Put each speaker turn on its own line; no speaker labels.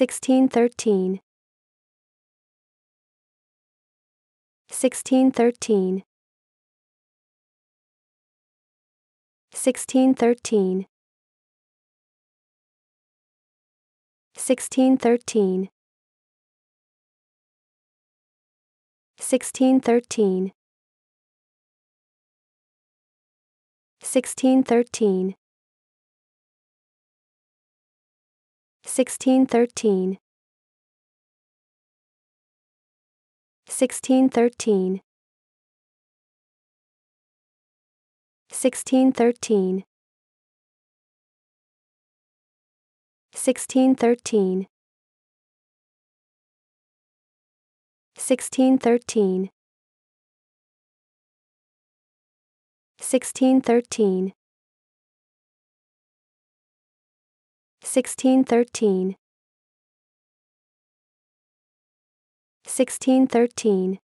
1613 1613 1613 1613 1613 1613 1613 1613 1613 1613 1613 1613 1613 1613